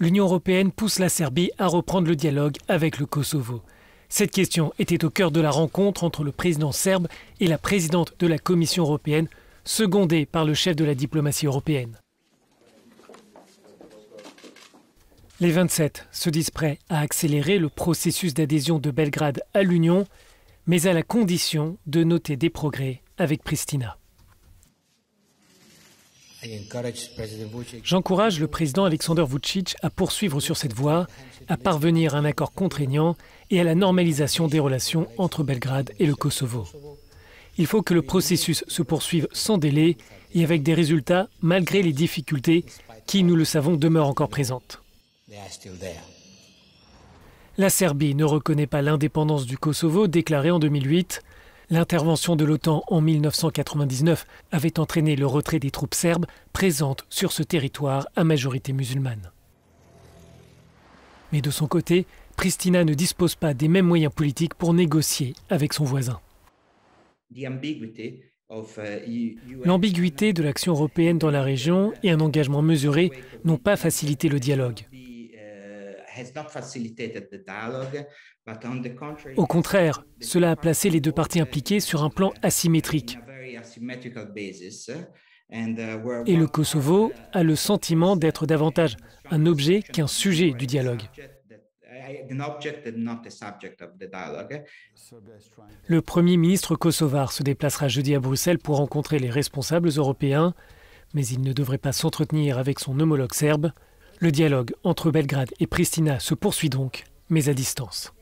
l'Union européenne pousse la Serbie à reprendre le dialogue avec le Kosovo. Cette question était au cœur de la rencontre entre le président serbe et la présidente de la Commission européenne, secondée par le chef de la diplomatie européenne. Les 27 se disent prêts à accélérer le processus d'adhésion de Belgrade à l'Union, mais à la condition de noter des progrès avec Pristina. J'encourage le président Alexander Vucic à poursuivre sur cette voie, à parvenir à un accord contraignant et à la normalisation des relations entre Belgrade et le Kosovo. Il faut que le processus se poursuive sans délai et avec des résultats malgré les difficultés qui, nous le savons, demeurent encore présentes. La Serbie ne reconnaît pas l'indépendance du Kosovo déclarée en 2008 L'intervention de l'OTAN en 1999 avait entraîné le retrait des troupes serbes présentes sur ce territoire à majorité musulmane. Mais de son côté, Pristina ne dispose pas des mêmes moyens politiques pour négocier avec son voisin. L'ambiguïté de l'action européenne dans la région et un engagement mesuré n'ont pas facilité le dialogue. Au contraire, cela a placé les deux parties impliquées sur un plan asymétrique. Uh, Et le Kosovo a le sentiment d'être davantage un objet qu'un sujet du uh, dialogue. Le Premier ministre kosovar se déplacera jeudi à Bruxelles pour rencontrer les responsables européens, mais il ne devrait pas s'entretenir avec son homologue serbe, le dialogue entre Belgrade et Pristina se poursuit donc, mais à distance.